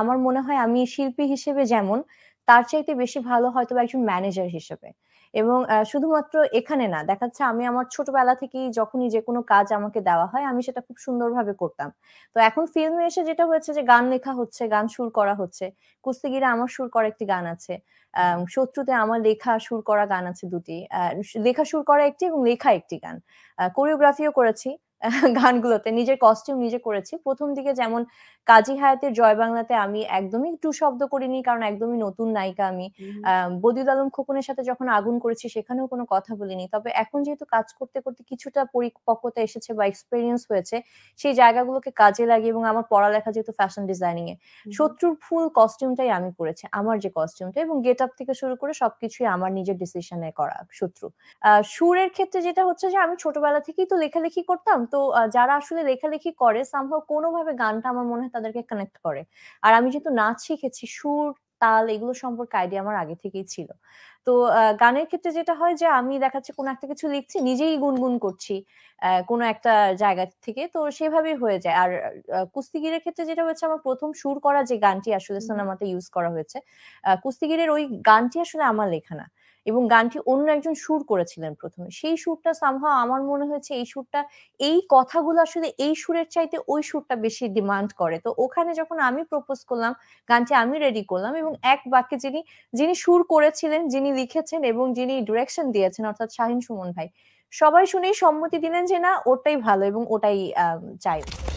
আমার মনে হয় আমি শিল্পী হিসেবে যেমন তার চাইতে বেশি ভালো হয়তো একজন ম্যানেজার হিসেবে এবং শুধুমাত্র এখানে না দেখাচ্ছে আমি আমার ছোটবেলা থেকেই যখনই যে কোনো কাজ আমাকে দেওয়া হয় আমি সেটা খুব সুন্দরভাবে করতাম তো এখন ফিল্মে এসে যেটা হয়েছে যে গান লেখা হচ্ছে গান সুর করা হচ্ছে কুস্তিগিরা আমার সুর করা একটি গান আছে শত্রুতে আমার লেখা সুর করা গান আছে দুটি লেখা সুর করা একটি এবং লেখা একটি গান কোরিওগ্রাফিও করেছি গানগুলোতে নিজের কস্টিউম নিজে করেছি প্রথম দিকে যেমন কাজী হায়াতের জয় বাংলাতে আমি একদমই টু শব্দ করিনি কারণ একদমই নতুন নায়িকা আমি বদিউল আলম খোকনের সাথে যখন আগুন করেছি সেখানেও কোনো কথা বলিনি তবে এখন যেহেতু কাজ করতে করতে কিছুটা পরিপক্কতা এসেছে বা এক্সপিরিয়েন্স হয়েছে সেই জায়গাগুলোকে কাজে লাগিয়ে এবং আমার পড়ালেখা যেহেতু ফ্যাশন ডিজাইনিং এ শত্রুর ফুল কস্টিউমটাই আমি করেছি আমার যে কস্টিউমটা এবং গেট আপ থেকে শুরু করে সবকিছুই আমার নিজের ডিসিশনে করা শত্রু সুরের ক্ষেত্রে যেটা হচ্ছে যে আমি ছোটবেলা থেকেই তো লেখালেখি করতাম তো যারা আসলে লেখালেখি করে সামহাও কোনোভাবে গানটা আমার মনে হয় তাদেরকে কানেক্ট করে আর আমি যেহেতু নাচ শিখেছি সুর তাল এগুলো সম্পর্কে আইডিয়া আমার আগে থেকেই ছিল তো গানের ক্ষেত্রে যেটা হয় যে আমি দেখাচ্ছি কোনো একটা কিছু লিখছি নিজেই গুনগুন করছি কোনো একটা জায়গা থেকে তো সেভাবেই হয়ে যায় আর কুস্তিগিরের ক্ষেত্রে যেটা হয়েছে আমার প্রথম সুর করা যে গানটি আসলে সিনেমাতে ইউজ করা হয়েছে কুস্তিগিরের ওই গানটি আসলে আমার লেখা না এবং গানটি অন্য একজন সুর করেছিলেন প্রথমে সেই সুরটা সামহাও আমার মনে হয়েছে এই সুরটা এই কথাগুলো আসলে এই সুরের চাইতে ওই সুরটা বেশি ডিমান্ড করে তো ওখানে যখন আমি প্রপোজ করলাম গানটি আমি রেডি করলাম এবং এক বাক্যে যিনি যিনি সুর করেছিলেন যিনি লিখেছেন এবং যিনি ডিরেকশন দিয়েছেন অর্থাৎ শাহিন সুমন ভাই সবাই শুনেই সম্মতি দিলেন যে না ওটাই ভালো এবং ওটাই চাই